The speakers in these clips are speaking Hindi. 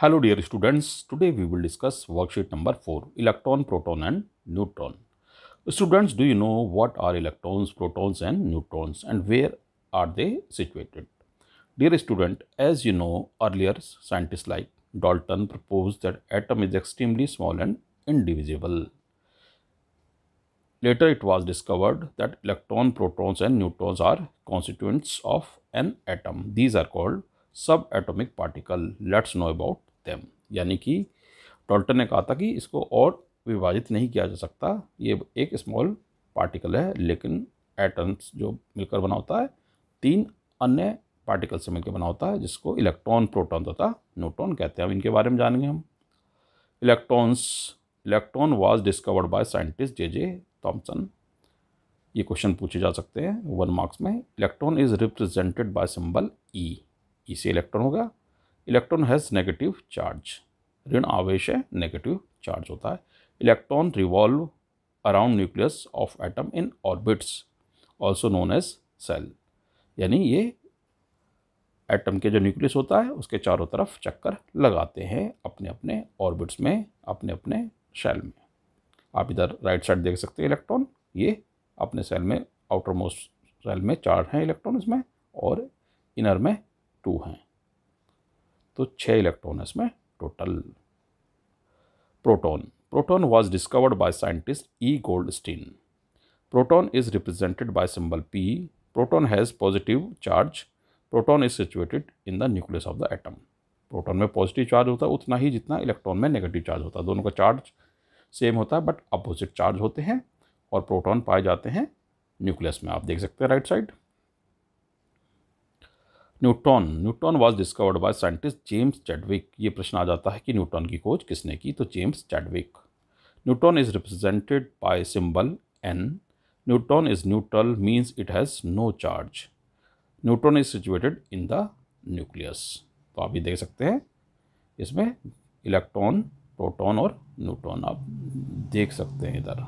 Hello dear students, today we will discuss worksheet number 4, electron, proton and neutron. Students, do you know what are electrons, protons and neutrons and where are they situated? Dear student, as you know earlier, scientists like Dalton proposed that atom is extremely small and indivisible. Later it was discovered that electron, protons and neutrons are constituents of an atom. These are called subatomic particle. Let's know about सकते यानी कि टोल्टन ने कहा था कि इसको और विभाजित नहीं किया जा सकता ये एक स्मॉल पार्टिकल है लेकिन एटम्स जो मिलकर बना होता है तीन अन्य पार्टिकल से मिलकर बना होता है जिसको इलेक्ट्रॉन प्रोटॉन तथा न्यूट्रॉन कहते हैं अब इनके बारे में जानेंगे हम electrons electron was discovered by scientist J J Thomson ये क्वेश्चन पूछे जा सकते हैं वन मार्क्स में electron is represented by symbol E इसे से इलेक्ट्रॉन होगा इलेक्ट्रॉन हैज़ नेगेटिव चार्ज ऋण आवेश है नेगेटिव चार्ज होता है electron revolve around nucleus of atom in orbits also known as shell यानी ये एटम के जो न्यूक्लियस होता है उसके चारों तरफ चक्कर लगाते हैं अपने अपने ऑर्बिट्स में अपने अपने सेल में आप इधर राइट साइड देख सकते हैं इलेक्ट्रॉन ये अपने सेल में आउटर मोस्ट सेल में चार हैं इलेक्ट्रॉन इसमें और इनर में टू हैं तो छः इलेक्ट्रॉन है इसमें total proton proton was discovered by scientist E Goldstein proton is represented by symbol P proton has positive charge proton is situated in the nucleus of the atom proton में पॉजिटिव चार्ज होता है उतना ही जितना इलेक्ट्रॉन में नेगेटिव चार्ज होता है दोनों का चार्ज सेम होता है बट अपोजिट चार्ज होते हैं और प्रोटॉन पाए जाते हैं न्यूक्लियस में आप देख सकते हैं right side neutron neutron was discovered by scientist James Chadwick ये प्रश्न आ जाता है कि न्यूटॉन की खोज किसने की तो James Chadwick neutron is represented by symbol N neutron is neutral means it has no charge neutron is situated in the nucleus तो आप ये देख सकते हैं इसमें इलेक्ट्रॉन प्रोटॉन और न्यूट्रॉन आप देख सकते हैं इधर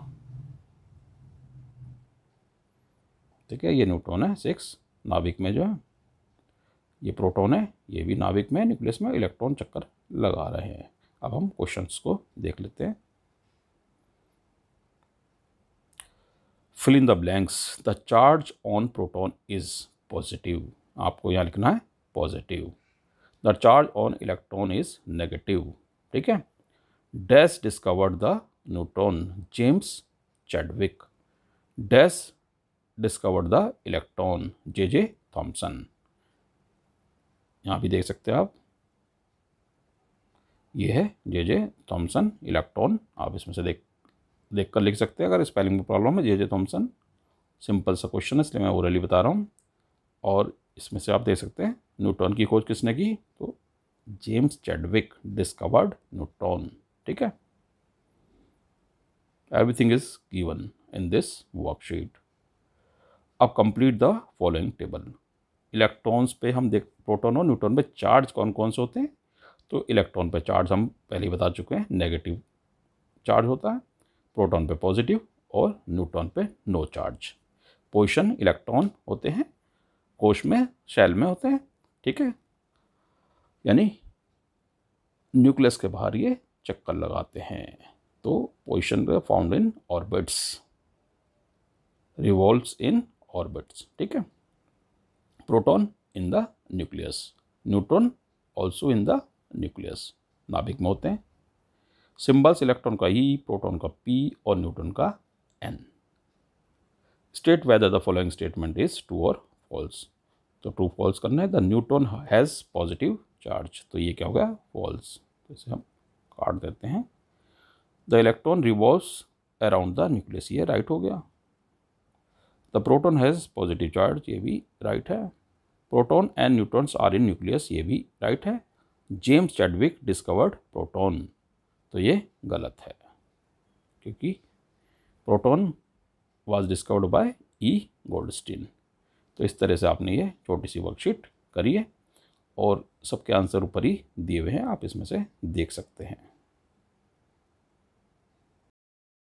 ठीक है ये न्यूट्रॉन है सिक्स नाभिक में जो है ये प्रोटॉन है ये भी नाभिक में न्यूक्लियस में इलेक्ट्रॉन चक्कर लगा रहे हैं अब हम क्वेश्चंस को देख लेते हैं fill in the blanks the charge on proton is positive आपको यहाँ लिखना है positive the charge on electron is negative ठीक है dash discovered the neutron James Chadwick dash discovered the electron J J Thomson यहाँ भी देख सकते हैं आप ये है जे जे थॉम्सन इलेक्ट्रॉन आप इसमें से देख देख कर लिख सकते हैं अगर स्पेलिंग में प्रॉब्लम है जे जे थॉम्सन सिंपल सा क्वेश्चन है इसलिए मैं ओरली बता रहा हूँ और इसमें से आप देख सकते हैं न्यूटॉन की खोज किसने की तो जेम्स चैडविक डिस्कवर्ड न्यूटॉन ठीक है everything is given in this worksheet अब complete the following table electrons पे हम देख प्रोटोन और न्यूट्रॉन पे चार्ज कौन कौन से होते हैं तो इलेक्ट्रॉन पे चार्ज हम पहले ही बता चुके हैं नेगेटिव चार्ज होता है प्रोटोन पे पॉजिटिव और न्यूट्रॉन पे नो चार्ज पोजिशन इलेक्ट्रॉन होते हैं कोश में शैल में होते हैं ठीक है यानी न्यूक्लियस के बाहर ये चक्कर लगाते हैं तो position found in orbits revolves in orbits ठीक है proton in the nucleus, neutron also in the nucleus. नाभिक में होते हैं सिंबल्स इलेक्ट्रॉन का ई e, प्रोटॉन का पी और न्यूट्रॉन का N state whether the following statement is true और फॉल्स तो ट्रू फॉल्स करना है the neutron has positive charge तो ये क्या हो गया फॉल्स तो इसे हम काट देते हैं the electron revolve around the nucleus ये राइट हो गया the proton has positive charge ये भी राइट है proton and neutrons are in nucleus ये भी राइट है जेम्स चैडविक डिस्कवर्ड प्रोटोन तो ये गलत है क्योंकि proton was discovered by E Goldstein तो इस तरह से आपने ये छोटी सी वर्कशीट करी है और सबके आंसर ऊपर ही दिए हुए हैं आप इसमें से देख सकते हैं